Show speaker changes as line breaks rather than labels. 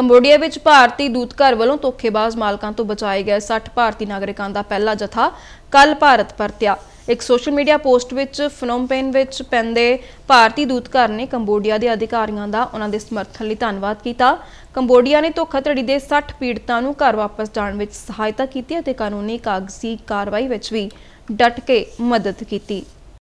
Cambodia ਵਿੱਚ ਭਾਰਤੀ ਦੂਤਘਰ ਵੱਲੋਂ ਧੋਖੇਬਾਜ਼ ਮਾਲਕਾਂ ਤੋਂ ਬਚਾਏ ਗਏ 60 ਭਾਰਤੀ ਨਾਗਰਿਕਾਂ ਦਾ ਪਹਿਲਾ ਜਥਾ ਕੱਲ ਭਾਰਤ ਪਰਤਿਆ ਇੱਕ ਸੋਸ਼ਲ ਮੀਡੀਆ ਪੋਸਟ ਵਿੱਚ ਫਨੋਮਪੇਨ ਵਿੱਚ ਪੈਂਦੇ ਭਾਰਤੀ ਦੂਤਘਰ ਨੇ ਕੰਬੋਡੀਆ ਦੇ ਅਧਿਕਾਰੀਆਂ ਦਾ ਉਹਨਾਂ ਦੇ ਸਮਰਥਨ ਲਈ ਧੰਨਵਾਦ ਕੀਤਾ ਕੰਬੋਡੀਆ ਨੇ ਧੋਖਾਧੜੀ ਦੇ 60 ਪੀੜਤਾਂ ਨੂੰ ਘਰ ਵਾਪਸ ਜਾਣ ਵਿੱਚ ਸਹਾਇਤਾ ਕੀਤੀ ਅਤੇ ਕਾਨੂੰਨੀ ਕਾਗਜ਼ੀ ਕਾਰਵਾਈ ਵਿੱਚ ਵੀ ਡਟ ਕੇ ਮਦਦ ਕੀਤੀ